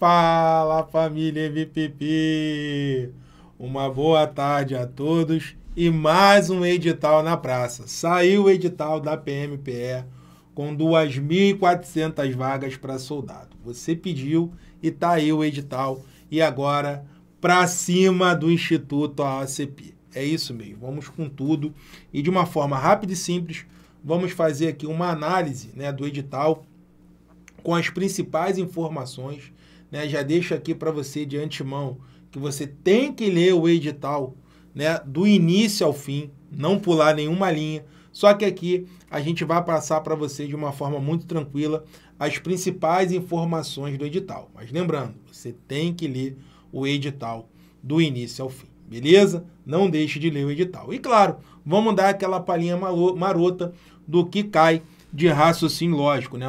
Fala família MPP! Uma boa tarde a todos e mais um edital na praça. Saiu o edital da PMPE com 2.400 vagas para soldado. Você pediu e tá aí o edital e agora para cima do Instituto AACP. É isso mesmo, vamos com tudo e de uma forma rápida e simples, vamos fazer aqui uma análise né, do edital com as principais informações né? Já deixo aqui para você de antemão que você tem que ler o edital, né, do início ao fim, não pular nenhuma linha. Só que aqui a gente vai passar para você de uma forma muito tranquila as principais informações do edital. Mas lembrando, você tem que ler o edital do início ao fim, beleza? Não deixe de ler o edital. E claro, vamos dar aquela palhinha marota do que cai de raciocínio lógico, né?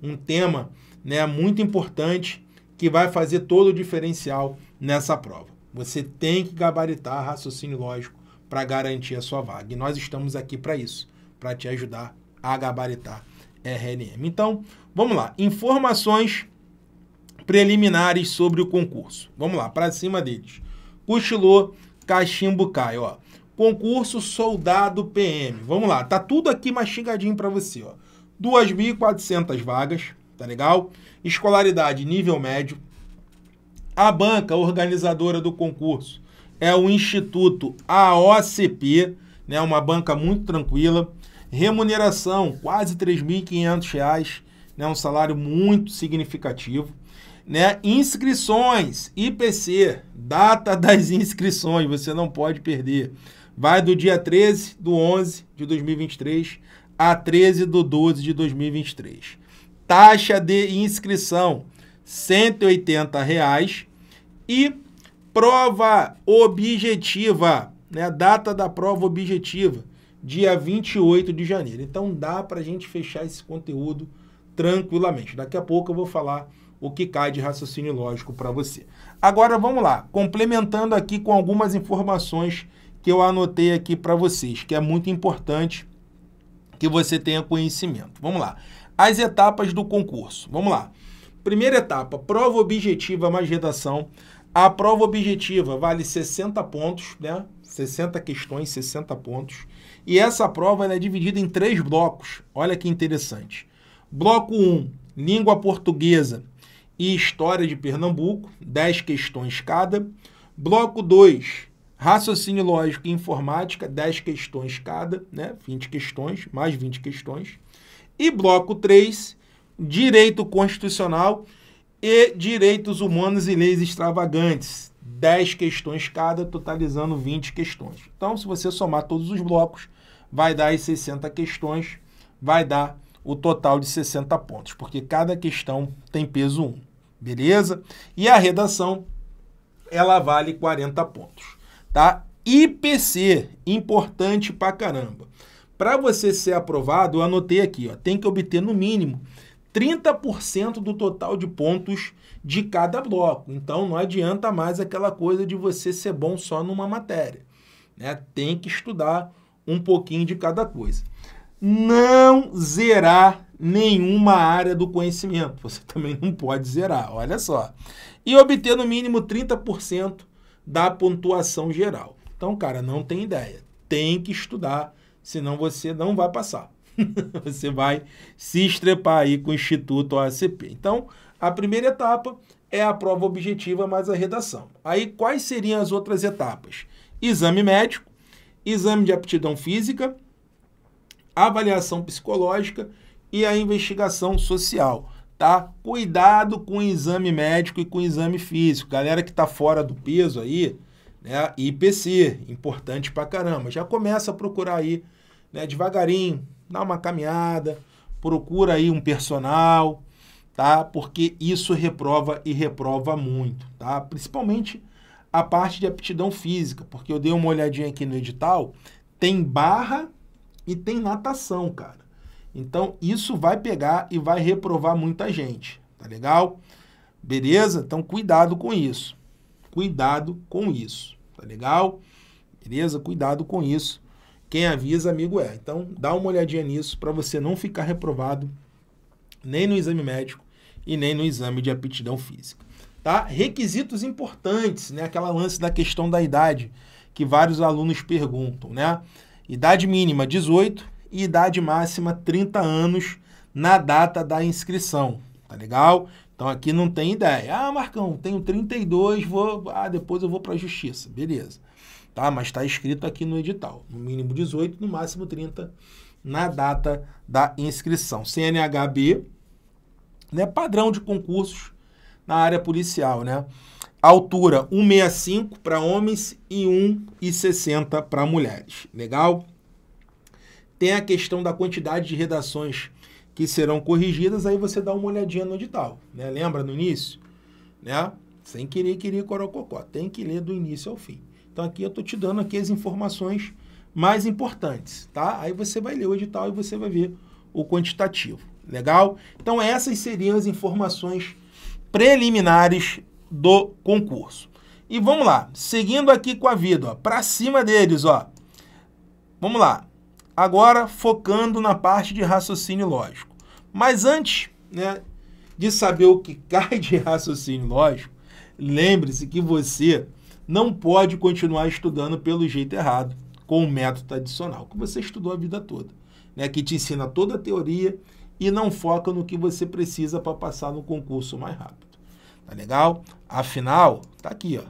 Um tema né, muito importante que vai fazer todo o diferencial nessa prova. Você tem que gabaritar raciocínio lógico para garantir a sua vaga. E nós estamos aqui para isso, para te ajudar a gabaritar RNM. Então, vamos lá. Informações preliminares sobre o concurso. Vamos lá, para cima deles. Cochilô cachimbo cai, ó. Concurso Soldado PM. Vamos lá, tá tudo aqui mastigadinho para você, ó. 2.400 vagas, tá legal? Escolaridade nível médio. A banca organizadora do concurso é o Instituto AOCP, né, uma banca muito tranquila. Remuneração, quase R$ 3.500, né, um salário muito significativo. Né? Inscrições, IPC, data das inscrições, você não pode perder. Vai do dia 13 do 11 de 2023 a 13 do 12 de 2023. Taxa de inscrição R$ 180,00 reais. e prova objetiva, né? Data da prova objetiva, dia 28 de janeiro. Então dá para a gente fechar esse conteúdo tranquilamente. Daqui a pouco eu vou falar o que cai de raciocínio lógico para você. Agora vamos lá, complementando aqui com algumas informações que eu anotei aqui para vocês, que é muito importante que você tenha conhecimento. Vamos lá as etapas do concurso. Vamos lá. Primeira etapa, prova objetiva mais redação. A prova objetiva vale 60 pontos, né? 60 questões, 60 pontos. E essa prova é dividida em três blocos. Olha que interessante. Bloco 1, língua portuguesa e história de Pernambuco, 10 questões cada. Bloco 2, raciocínio lógico e informática, 10 questões cada, né? 20 questões, mais 20 questões. E bloco 3, direito constitucional e direitos humanos e leis extravagantes. 10 questões cada, totalizando 20 questões. Então, se você somar todos os blocos, vai dar as 60 questões, vai dar o total de 60 pontos, porque cada questão tem peso 1, beleza? E a redação, ela vale 40 pontos, tá? IPC, importante pra caramba. Para você ser aprovado, eu anotei aqui, ó, tem que obter no mínimo 30% do total de pontos de cada bloco. Então não adianta mais aquela coisa de você ser bom só numa matéria. Né? Tem que estudar um pouquinho de cada coisa. Não zerar nenhuma área do conhecimento. Você também não pode zerar, olha só. E obter no mínimo 30% da pontuação geral. Então, cara, não tem ideia. Tem que estudar senão você não vai passar. você vai se estrepar aí com o Instituto ACP. Então, a primeira etapa é a prova objetiva mais a redação. Aí, quais seriam as outras etapas? Exame médico, exame de aptidão física, avaliação psicológica e a investigação social, tá? Cuidado com o exame médico e com o exame físico. Galera que está fora do peso aí, né? IPC, importante pra caramba. Já começa a procurar aí né, devagarinho, dá uma caminhada, procura aí um personal, tá? Porque isso reprova e reprova muito, tá? Principalmente a parte de aptidão física, porque eu dei uma olhadinha aqui no edital, tem barra e tem natação, cara. Então isso vai pegar e vai reprovar muita gente, tá legal? Beleza? Então cuidado com isso. Cuidado com isso, tá legal? Beleza? Cuidado com isso quem avisa, amigo é. Então, dá uma olhadinha nisso para você não ficar reprovado nem no exame médico e nem no exame de aptidão física. Tá? Requisitos importantes, né? Aquela lance da questão da idade que vários alunos perguntam, né? Idade mínima 18 e idade máxima 30 anos na data da inscrição, tá legal? Então aqui não tem ideia. Ah, Marcão, tenho 32, vou, ah, depois eu vou para a justiça. Beleza tá? Mas está escrito aqui no edital, no mínimo 18, no máximo 30 na data da inscrição. CNHB, né, padrão de concursos na área policial, né? Altura 1,65 para homens e 1,60 para mulheres. Legal? Tem a questão da quantidade de redações que serão corrigidas, aí você dá uma olhadinha no edital, né? Lembra no início, né? Sem querer, querer corococó. Tem que ler do início ao fim. Então aqui eu estou te dando aqui as informações mais importantes, tá? Aí você vai ler o edital e você vai ver o quantitativo, legal? Então essas seriam as informações preliminares do concurso. E vamos lá, seguindo aqui com a vida, ó, para cima deles, ó. Vamos lá. Agora focando na parte de raciocínio lógico. Mas antes, né, de saber o que cai de raciocínio lógico, lembre-se que você não pode continuar estudando pelo jeito errado, com o método tradicional, que você estudou a vida toda, né? que te ensina toda a teoria e não foca no que você precisa para passar no concurso mais rápido. Tá legal? Afinal, tá aqui, ó.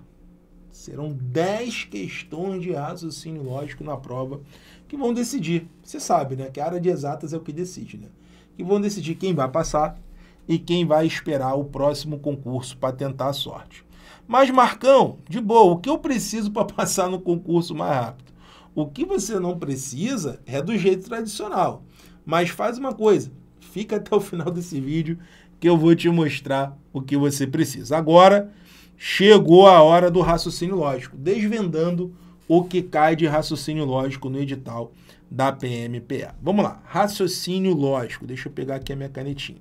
Serão 10 questões de raciocínio lógico na prova que vão decidir. Você sabe, né? Que a área de exatas é o que decide, né? Que vão decidir quem vai passar e quem vai esperar o próximo concurso para tentar a sorte. Mas, Marcão, de boa, o que eu preciso para passar no concurso mais rápido? O que você não precisa é do jeito tradicional. Mas faz uma coisa, fica até o final desse vídeo que eu vou te mostrar o que você precisa. Agora chegou a hora do raciocínio lógico, desvendando o que cai de raciocínio lógico no edital da PMPA. Vamos lá, raciocínio lógico. Deixa eu pegar aqui a minha canetinha.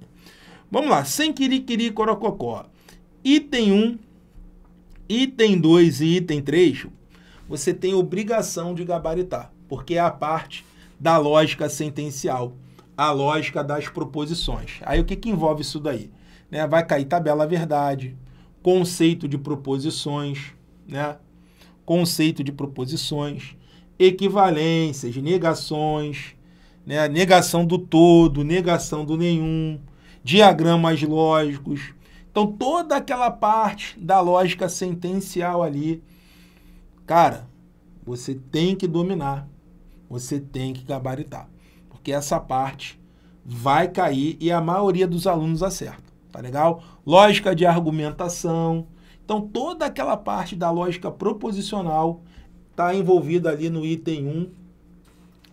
Vamos lá, sem querer, querer corococó. Item 1, Item 2 e item 3, você tem obrigação de gabaritar, porque é a parte da lógica sentencial, a lógica das proposições. Aí o que, que envolve isso daí? Né? Vai cair tabela verdade, conceito de proposições, né? conceito de proposições, equivalências, negações, né? negação do todo, negação do nenhum, diagramas lógicos, então toda aquela parte da lógica sentencial ali, cara, você tem que dominar, você tem que gabaritar, porque essa parte vai cair e a maioria dos alunos acerta, tá legal? Lógica de argumentação. Então toda aquela parte da lógica proposicional está envolvida ali no item 1,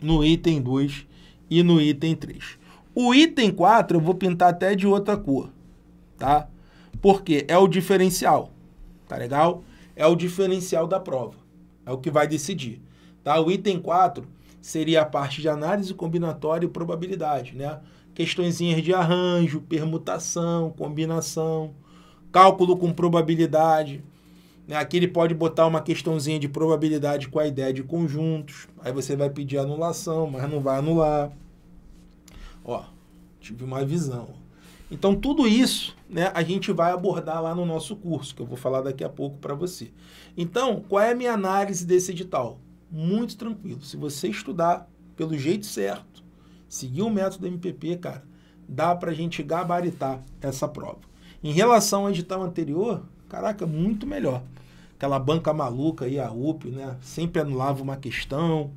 no item 2 e no item 3. O item 4 eu vou pintar até de outra cor, tá? Porque é o diferencial, tá legal? É o diferencial da prova. É o que vai decidir, tá? O item 4 seria a parte de análise combinatória e probabilidade, né? Questõezinhas de arranjo, permutação, combinação, cálculo com probabilidade. Né? Aqui ele pode botar uma questãozinha de probabilidade com a ideia de conjuntos. Aí você vai pedir anulação, mas não vai anular. Ó, tive uma visão. Então, tudo isso né, a gente vai abordar lá no nosso curso, que eu vou falar daqui a pouco para você. Então, qual é a minha análise desse edital? Muito tranquilo. Se você estudar pelo jeito certo, seguir o método MPP, cara, dá para a gente gabaritar essa prova. Em relação ao edital anterior, caraca, muito melhor. Aquela banca maluca aí, a UP, né? Sempre anulava uma questão,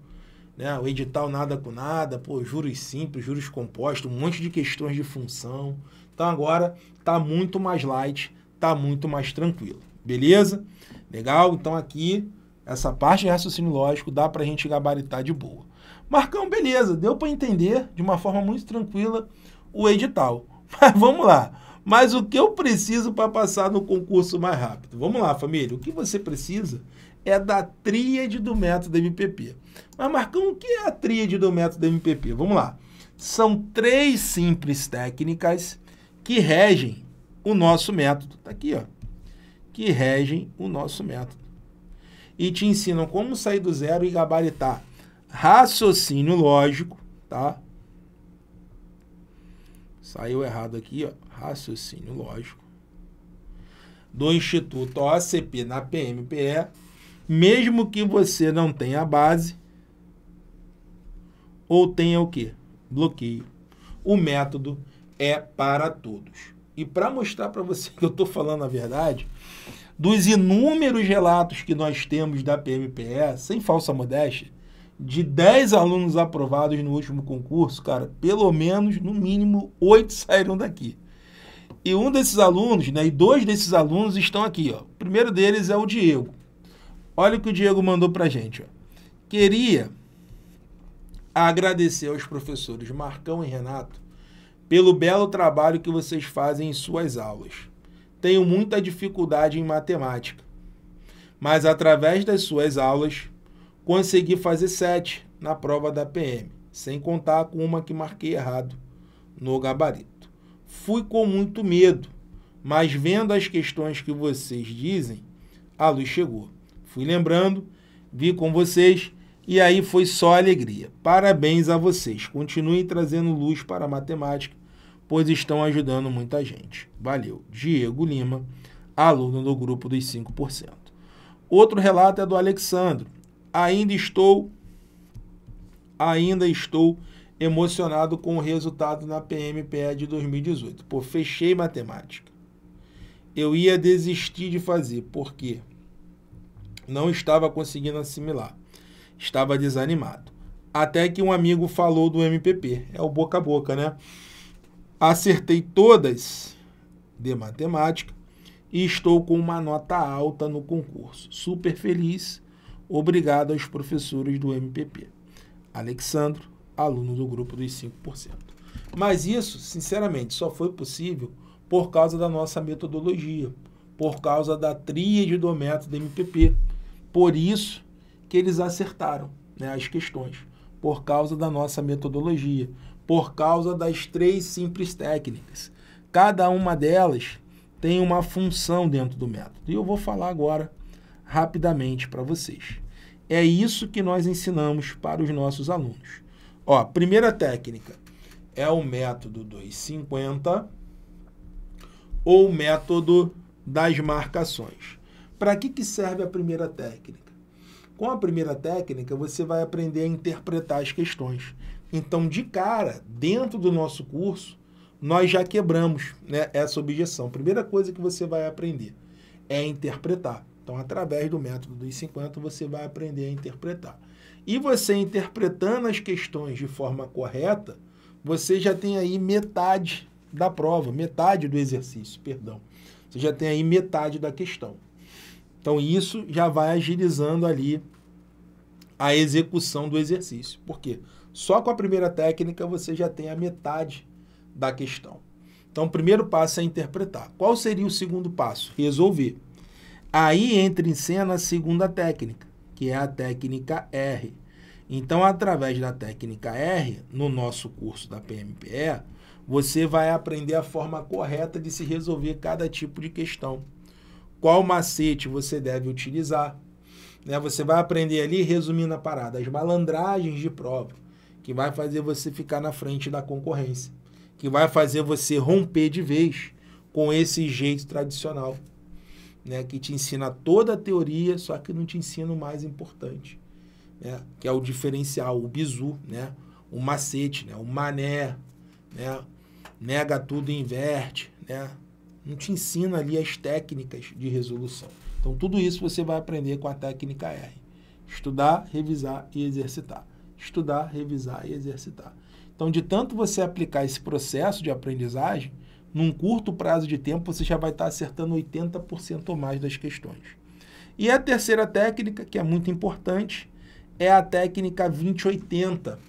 né? O edital nada com nada, pô, juros simples, juros compostos, um monte de questões de função. Então agora tá muito mais light, tá muito mais tranquilo. Beleza? Legal? Então aqui essa parte de raciocínio lógico dá para a gente gabaritar de boa. Marcão, beleza, deu para entender de uma forma muito tranquila o edital. Mas vamos lá. Mas o que eu preciso para passar no concurso mais rápido? Vamos lá, família. O que você precisa é da tríade do método MPP. Mas, Marcão, o que é a tríade do método MPP? Vamos lá. São três simples técnicas que regem o nosso método. Está aqui, ó. Que regem o nosso método. E te ensinam como sair do zero e gabaritar raciocínio lógico, tá? Saiu errado aqui, ó. Raciocínio lógico. Do Instituto OACP na PMPE mesmo que você não tenha base ou tenha o que? Bloqueio. O método é para todos. E para mostrar para você que eu estou falando a verdade, dos inúmeros relatos que nós temos da PMPE, sem falsa modéstia, de 10 alunos aprovados no último concurso, cara, pelo menos, no mínimo, 8 saíram daqui. E um desses alunos, né, e dois desses alunos estão aqui, ó. O primeiro deles é o Diego. Olha o que o Diego mandou a gente. Ó. Queria agradecer aos professores Marcão e Renato pelo belo trabalho que vocês fazem em suas aulas. Tenho muita dificuldade em matemática, mas através das suas aulas consegui fazer sete na prova da PM, sem contar com uma que marquei errado no gabarito. Fui com muito medo, mas vendo as questões que vocês dizem, a luz chegou. Fui lembrando, vi com vocês e aí foi só alegria. Parabéns a vocês. Continuem trazendo luz para a matemática, pois estão ajudando muita gente. Valeu. Diego Lima, aluno do grupo dos 5%. Outro relato é do Alexandre. Ainda estou ainda estou emocionado com o resultado na PMPE de 2018. Pô, fechei matemática. Eu ia desistir de fazer, porque não estava conseguindo assimilar. Estava desanimado. Até que um amigo falou do MPP. É o boca a boca, né? Acertei todas de matemática e estou com uma nota alta no concurso. Super feliz. Obrigado aos professores do MPP. Alexandro, aluno do grupo dos 5%. Mas isso, sinceramente, só foi possível por causa da nossa metodologia, por causa da tríade do método MPP, por isso que eles acertaram né, as questões, por causa da nossa metodologia, por causa das três simples técnicas. Cada uma delas tem uma função dentro do método. E eu vou falar agora rapidamente para vocês. É isso que nós ensinamos para os nossos alunos. Ó, primeira técnica é o método 250 ou método das marcações. Para que, que serve a primeira técnica? Com a primeira técnica, você vai aprender a interpretar as questões. Então, de cara, dentro do nosso curso, nós já quebramos né, essa objeção. Primeira coisa que você vai aprender é interpretar. Então, através do método dos 50, você vai aprender a interpretar. E você interpretando as questões de forma correta, você já tem aí metade da prova, metade do exercício, perdão. Você já tem aí metade da questão. Então isso já vai agilizando ali a execução do exercício. Por quê? Só com a primeira técnica você já tem a metade da questão. Então o primeiro passo é interpretar. Qual seria o segundo passo? Resolver. Aí entra em cena a segunda técnica, que é a técnica R. Então, através da técnica R, no nosso curso da PMPE, você vai aprender a forma correta de se resolver cada tipo de questão qual macete você deve utilizar. Né? Você vai aprender ali, resumindo a parada, as malandragens de prova, que vai fazer você ficar na frente da concorrência, que vai fazer você romper de vez com esse jeito tradicional, né? que te ensina toda a teoria, só que não te ensina o mais importante, né? que é o diferencial, o bizu, né? o macete, né? o mané, né? nega tudo e inverte, né? não te ensina ali as técnicas de resolução. Então, tudo isso você vai aprender com a técnica R. Estudar, revisar e exercitar. Estudar, revisar e exercitar. Então, de tanto você aplicar esse processo de aprendizagem, num curto prazo de tempo você já vai estar acertando 80% ou mais das questões. E a terceira técnica, que é muito importante, é a técnica 2080.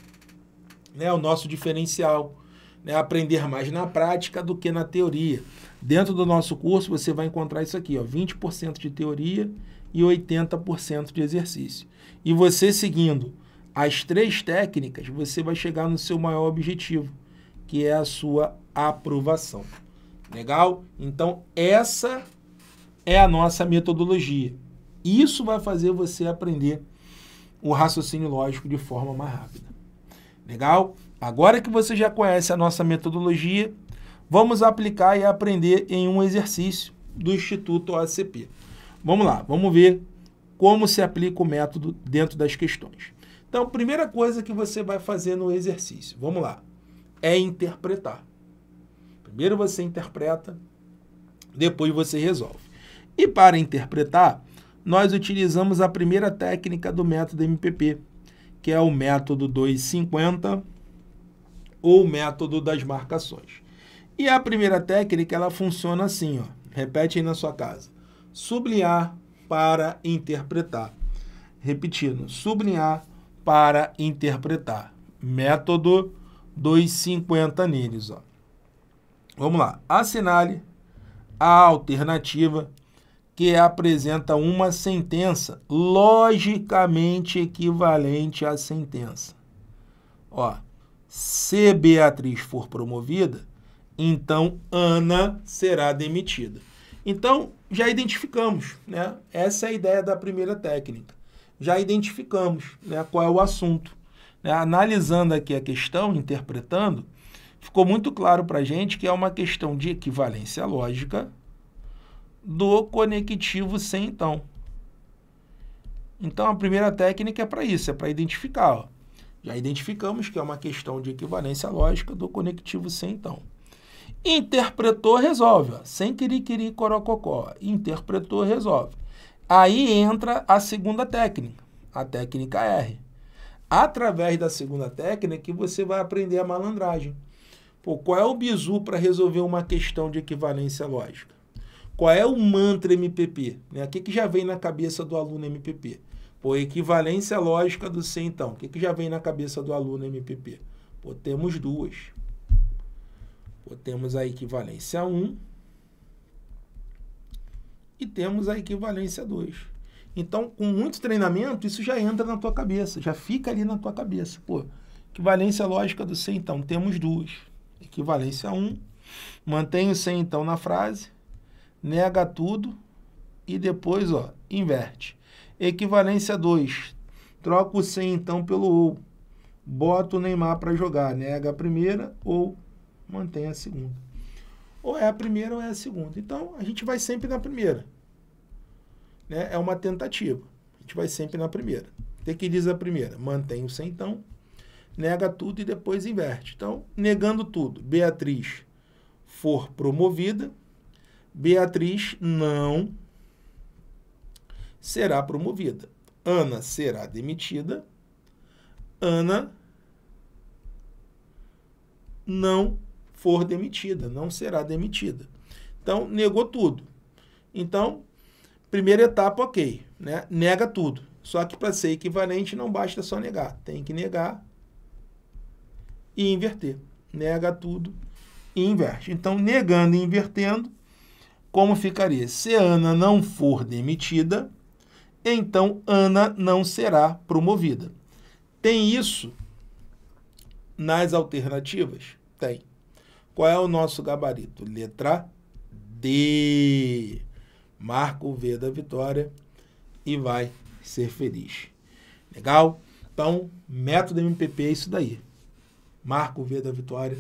Né? O nosso diferencial né, aprender mais na prática do que na teoria. Dentro do nosso curso você vai encontrar isso aqui, ó, 20% de teoria e 80% de exercício. E você seguindo as três técnicas, você vai chegar no seu maior objetivo, que é a sua aprovação. Legal? Então essa é a nossa metodologia. Isso vai fazer você aprender o raciocínio lógico de forma mais rápida. Legal? Agora que você já conhece a nossa metodologia, vamos aplicar e aprender em um exercício do Instituto OACP. Vamos lá, vamos ver como se aplica o método dentro das questões. Então, primeira coisa que você vai fazer no exercício, vamos lá, é interpretar. Primeiro você interpreta, depois você resolve. E para interpretar, nós utilizamos a primeira técnica do método MPP, que é o método 250 ou método das marcações. E a primeira técnica, ela funciona assim, ó. Repete aí na sua casa. Sublinhar para interpretar. Repetindo, sublinhar para interpretar. Método dos 50 ó. Vamos lá. Assinale a alternativa que apresenta uma sentença logicamente equivalente à sentença. Ó, se Beatriz for promovida, então Ana será demitida. Então, já identificamos, né? Essa é a ideia da primeira técnica. Já identificamos né, qual é o assunto. Né? Analisando aqui a questão, interpretando, ficou muito claro para a gente que é uma questão de equivalência lógica do conectivo sem então. Então, a primeira técnica é para isso, é para identificar. Ó. Já identificamos que é uma questão de equivalência lógica do conectivo sem então. Interpretou, resolve. Ó. Sem querer corococó. Interpretou, resolve. Aí entra a segunda técnica, a técnica R. Através da segunda técnica que você vai aprender a malandragem. Pô, qual é o bizu para resolver uma questão de equivalência lógica? Qual é o mantra MPP? Né? O que, que já vem na cabeça do aluno MPP? Por equivalência lógica do C, então. O que, que já vem na cabeça do aluno MPP? Pô, temos duas. Pô, temos a equivalência 1 e temos a equivalência 2. Então, com muito treinamento, isso já entra na tua cabeça, já fica ali na tua cabeça. Pô, equivalência lógica do C, então. Temos duas. Equivalência 1. Mantém o C, então, na frase. Nega tudo. E depois, ó, inverte. Equivalência 2. Troco o 100 então pelo ou. Bota o Neymar para jogar. Nega a primeira ou mantém a segunda. Ou é a primeira ou é a segunda. Então a gente vai sempre na primeira. Né? É uma tentativa. A gente vai sempre na primeira. O que diz a primeira? Mantém o 100 então. Nega tudo e depois inverte. Então, negando tudo. Beatriz for promovida. Beatriz não será promovida. Ana será demitida. Ana não for demitida, não será demitida. Então, negou tudo. Então, primeira etapa, ok, né? Nega tudo. Só que para ser equivalente não basta só negar, tem que negar e inverter. Nega tudo e inverte. Então, negando e invertendo, como ficaria? Se Ana não for demitida, então Ana não será promovida. Tem isso nas alternativas? Tem. Qual é o nosso gabarito? Letra D. Marca o V da vitória e vai ser feliz. Legal? Então, método MPP é isso daí. Marca o V da vitória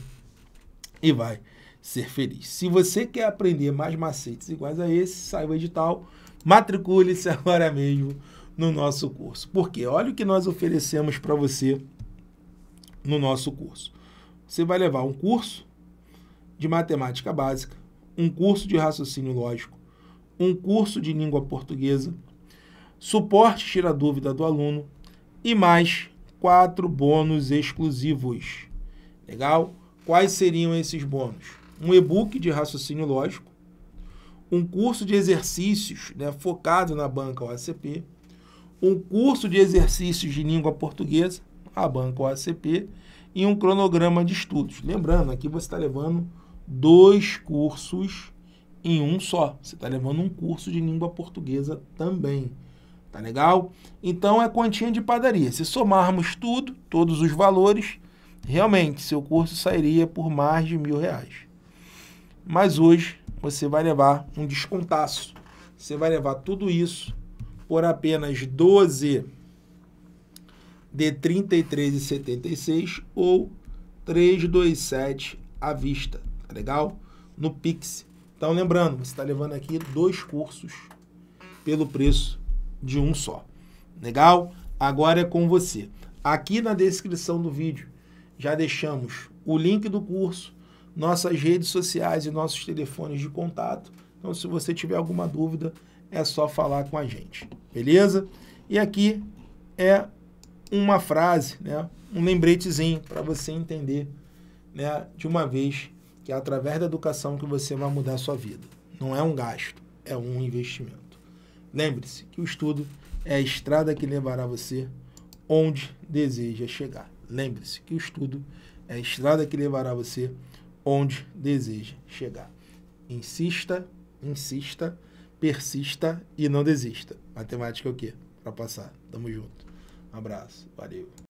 e vai ser feliz. Se você quer aprender mais macetes iguais a esse, saiba o edital Matricule-se agora mesmo no nosso curso. Porque olha o que nós oferecemos para você no nosso curso. Você vai levar um curso de matemática básica, um curso de raciocínio lógico, um curso de língua portuguesa, suporte tira dúvida do aluno e mais quatro bônus exclusivos. Legal? Quais seriam esses bônus? Um e-book de raciocínio lógico, um curso de exercícios né, focado na banca OACP, um curso de exercícios de língua portuguesa, a banca OACP, e um cronograma de estudos. Lembrando, aqui você está levando dois cursos em um só. Você está levando um curso de língua portuguesa também. Tá legal? Então é quantia de padaria. Se somarmos tudo, todos os valores, realmente seu curso sairia por mais de mil reais. Mas hoje você vai levar um descontaço. Você vai levar tudo isso por apenas 12 de 33,76 ou 327 à vista, tá legal? No Pix. Então lembrando, você está levando aqui dois cursos pelo preço de um só. Legal? Agora é com você. Aqui na descrição do vídeo já deixamos o link do curso, nossas redes sociais e nossos telefones de contato. Então, se você tiver alguma dúvida, é só falar com a gente, beleza? E aqui é uma frase, né? um lembretezinho para você entender né? de uma vez que é através da educação que você vai mudar a sua vida. Não é um gasto, é um investimento. Lembre-se que o estudo é a estrada que levará você onde deseja chegar. Lembre-se que o estudo é a estrada que levará você onde deseja chegar. Insista, insista, persista e não desista. Matemática é o quê? Para passar. Tamo junto. Um abraço. Valeu.